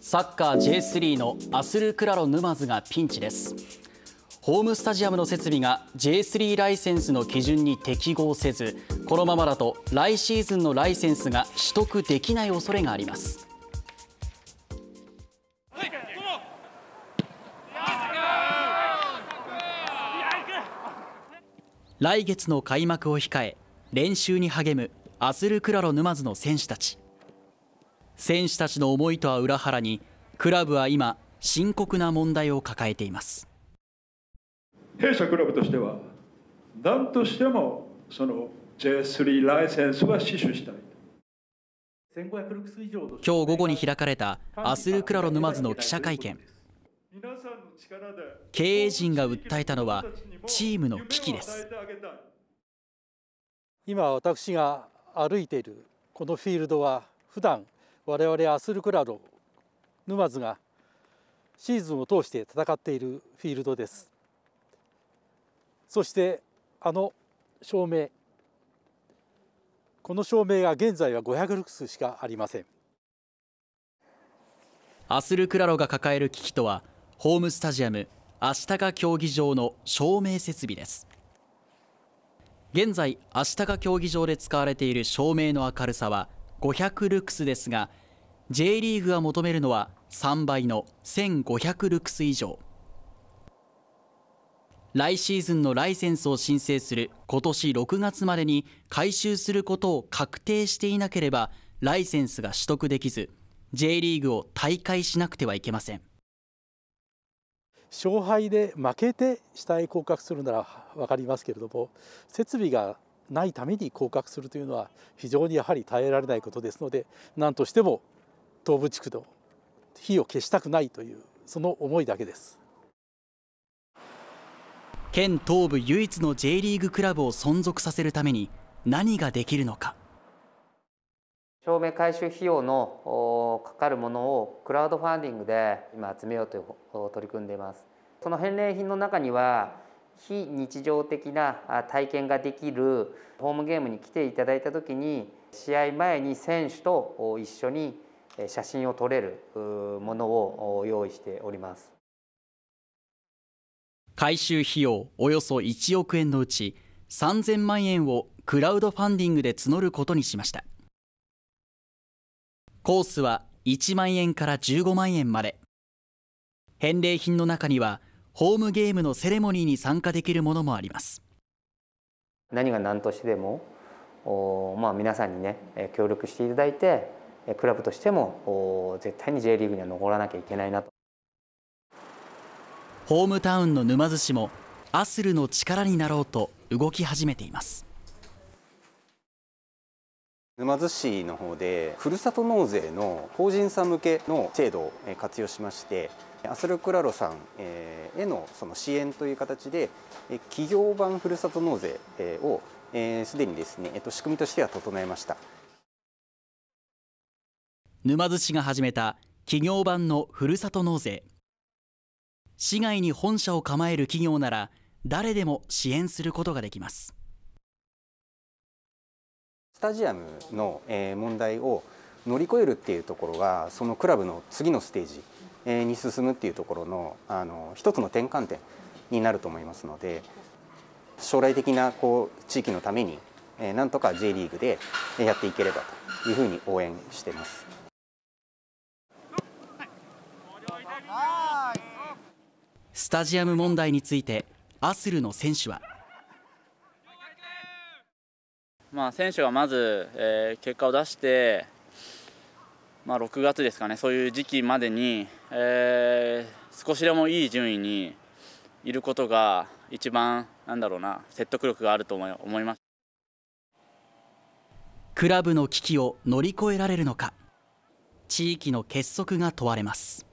サッカー J3 のアスルクラロ沼津がピンチですホームスタジアムの設備が J3 ライセンスの基準に適合せずこのままだと来シーズンのライセンスが取得できない恐れがあります来月の開幕を控え練習に励むアスルクラロ沼津の選手たち選手たちの思いとは裏腹にクラブは今深刻な問題を抱えています弊社クラブとしては何としてもその J3 ライセンスは死守したい今日午後に開かれたアスルクラロ沼津の記者会見経営陣が訴えたのはチームの危機です今私が歩いているこのフィールドは普段我々アスルクラロ沼津がシーズンを通して戦っているフィールドですそしてあの照明この照明が現在は500ルクスしかありませんアスルクラロが抱える危機とはホームスタジアム足高競技場の照明設備です現在足高競技場で使われている照明の明るさは500ルクスですが J リーグが求めるのは3倍の1500ルクス以上来シーズンのライセンスを申請する今年6月までに回収することを確定していなければライセンスが取得できず J リーグを退会しなくてはいけません勝敗で負けて死体降格するなら分かりますけれども設備がないために降格するというのは非常にやはり耐えられないことですので何としても東部地区の火を消したくないというその思いだけです県東部唯一の J リーグクラブを存続させるために何ができるのか照明回収費用のかかるものをクラウドファンディングで今集めようと取り組んでいますその返礼品の中には非日常的な体験ができるホームゲームに来ていただいた時に試合前に選手と一緒に写真を撮れるものを用意しております回収費用およそ1億円のうち3000万円をクラウドファンディングで募ることにしましたコースは1万円から15万円まで返礼品の中にはホームゲームのセレモニーに参加できるものもあります何が何としてでもまあ、皆さんにね協力していただいてクラブとしても絶対に J リーグには残らなきゃいけないなとホームタウンの沼津市もアスルの力になろうと動き始めています沼津市の方でふるさと納税の法人さん向けの制度を活用しましてアスルクラロさんへのその支援という形で企業版ふるさと納税をすでにですね仕組みとしては整えました沼津市が始めた企業版のふるさと納税市外に本社を構える企業なら誰でも支援することができますスタジアムの問題を乗り越えるっていうところがそのクラブの次のステージに進むっていうところのあの一つの転換点になると思いますので将来的なこう地域のためになんとか J リーグでやっていければというふうに応援してます。スタジアム問題についてアスルの選手はまあ、選手がまず、えー、結果を出して、まあ、6月ですかねそういう時期までに、えー、少しでもいい順位にいることが一番なんだろうな説得力があると思いますクラブの危機を乗り越えられるのか地域の結束が問われます。